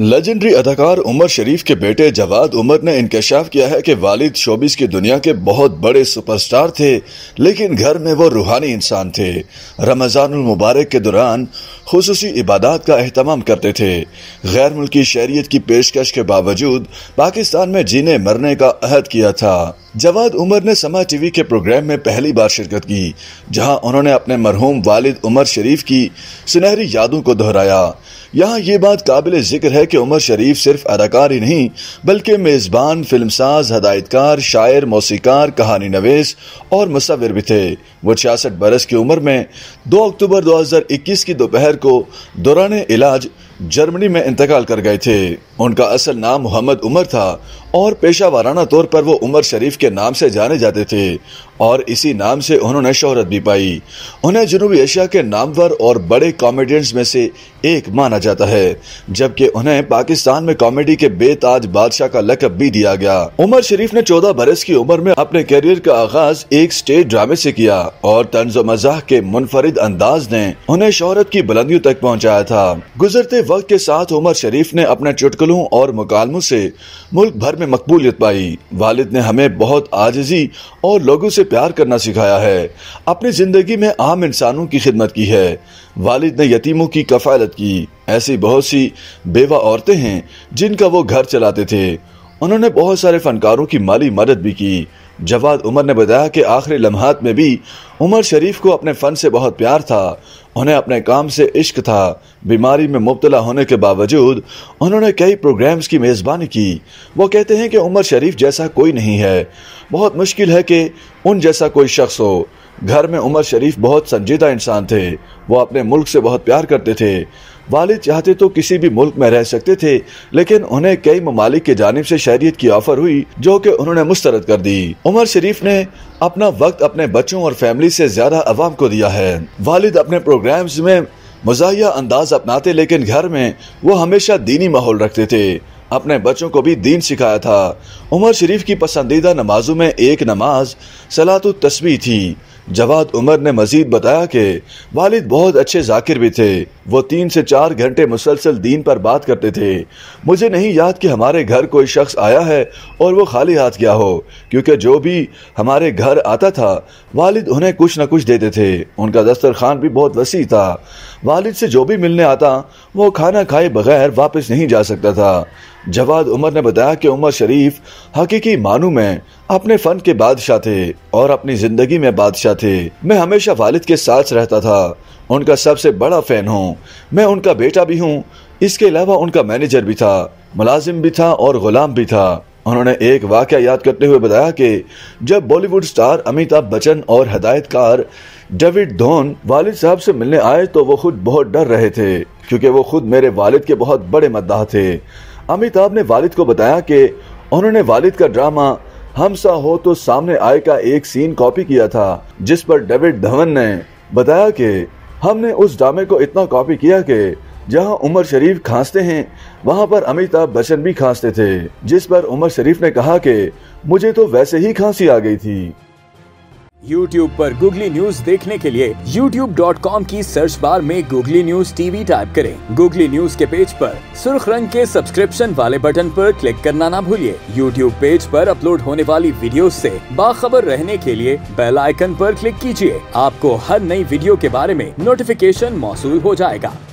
Legendary अदाकार उमर शरीफ के बेटे जवाद उमर ने इंकशाफ किया है कि वालिद शोबिस की दुनिया के बहुत बड़े सुपरस्टार थे लेकिन घर में वो रूहानी इंसान थे रमज़ान मुबारक के दौरान खसूसी इबादत का अहतमाम करते थे गैर मुल्की शहरीत की पेशकश के बावजूद पाकिस्तान में जीने मरने का अहद किया था जवाद उमर ने समा टीवी के प्रोग्राम में पहली बार शिरकत की जहां उन्होंने अपने मरहूम वालिद उमर शरीफ की सुनहरी यादों को दोहराया यहां ये बात काबिल जिक्र है कि उमर शरीफ सिर्फ अदाकार ही नहीं बल्कि मेज़बान फिल्मसाज हदायतकार शायर मौसीकार कहानी नवेश और मुसविर भी थे वो छियासठ बरस की उम्र में दो अक्टूबर 2021 की दोपहर को दौरान इलाज जर्मनी में इंतकाल कर गए थे उनका असल नाम मोहम्मद उमर था और पेशा वाराना तौर पर वो उमर शरीफ के नाम से जाने जाते थे और इसी नाम से उन्होंने शोहरत भी पाई उन्हें जनूबी एशिया के नामवर और बड़े कॉमेडियंस में से एक माना जाता है जबकि उन्हें पाकिस्तान में कॉमेडी के बेताज बादशाह का लकब भी दिया गया उमर शरीफ ने चौदह बरस की उम्र में अपने करियर का आगाज एक स्टेज ड्रामे से किया और तंज मजाक के मुनफरिद अंदाज ने उन्हें शोहरत की बुलंदियों तक पहुँचाया था गुजरते वक्त के साथ उमर शरीफ ने अपने चुटकलों और मुकालमों से मुल्क भर में मकबूलियत पाई वालिद ने हमें बहुत आजजी और लोगों से प्यार करना सिखाया है अपनी ज़िंदगी में आम इंसानों की खिदमत की है वालिद ने यतीमों की कफालत की ऐसी बहुत सी बेवा औरतें हैं जिनका वो घर चलाते थे उन्होंने बहुत सारे फनकारों की माली मदद भी की जवाद उमर ने बताया कि आखिरी लम्हात में भी उमर शरीफ को अपने फ़न से बहुत प्यार था उन्हें अपने काम से इश्क था बीमारी में मुबतला होने के बावजूद उन्होंने कई प्रोग्राम्स की मेज़बानी की वो कहते हैं कि उमर शरीफ जैसा कोई नहीं है बहुत मुश्किल है कि उन जैसा कोई शख्स हो घर में उमर शरीफ बहुत संजीदा इंसान थे वो अपने मुल्क से बहुत प्यार करते थे वालिद चाहते तो किसी भी मुल्क में रह सकते थे लेकिन उन्हें कई ममालिक की जानब से शहरीत की ऑफर हुई जो कि उन्होंने मुस्तरद कर दी उमर शरीफ ने अपना वक्त अपने बच्चों और फैमिली से ज्यादा अवाम को दिया है वालिद अपने प्रोग्राम्स में मजाया अंदाज अपनाते लेकिन घर में वो हमेशा दीनी माहौल रखते थे अपने बच्चों को भी दीन सिखाया था उमर शरीफ की पसंदीदा नमाजों में एक नमाज सलात तस्वीर थी जवाद उमर ने मजीद बताया कि वालिद बहुत अच्छे जाकिर भी थे वो तीन से चार घंटे मुसलसल दीन पर बात करते थे मुझे नहीं याद कि हमारे घर कोई शख्स आया है और वो खाली हाथ गया हो क्योंकि जो भी हमारे घर आता था वालिद उन्हें कुछ ना कुछ देते थे उनका दस्तरखान भी बहुत वसी था वालिद से जो भी मिलने आता वो खाना खाए बगैर वापस नहीं जा सकता था जवाद उमर ने बताया कि उमर शरीफ हकीकी मानू में अपने फन के बादशाह थे और अपनी जिंदगी में बादशाह थे मैं हमेशा वालिद के साथ रहता था उनका सबसे बड़ा फैन हूँ मैं उनका बेटा भी हूँ इसके अलावा उनका मैनेजर भी था मुलाजिम भी था और गुलाम भी था उन्होंने एक वाक्य याद करते हुए बताया कि जब बॉलीवुड स्टार अमिताभ बच्चन और हदायतकार डेविड धोन वालिद साहब से मिलने आए तो वो खुद बहुत डर रहे थे क्योंकि वो खुद मेरे वालिद के बहुत बड़े मद्दाह थे अमिताभ ने वालिद को बताया कि उन्होंने वालिद का ड्रामा हम सा हो तो सामने आए का एक सीन कॉपी किया था जिस पर डेविड धवन ने बताया कि हमने उस ड्रामे को इतना कॉपी किया कि जहां उमर शरीफ खांसते हैं वहां पर अमिताभ बच्चन भी खांसते थे जिस पर उमर शरीफ ने कहा कि मुझे तो वैसे ही खांसी आ गई थी YouTube पर Google News देखने के लिए YouTube.com की सर्च बार में Google News TV टाइप करें। Google News के पेज पर सुर्ख रंग के सब्सक्रिप्शन वाले बटन पर क्लिक करना ना भूलिए YouTube पेज पर अपलोड होने वाली वीडियो से बाखबर रहने के लिए बेल आइकन पर क्लिक कीजिए आपको हर नई वीडियो के बारे में नोटिफिकेशन मौसू हो जाएगा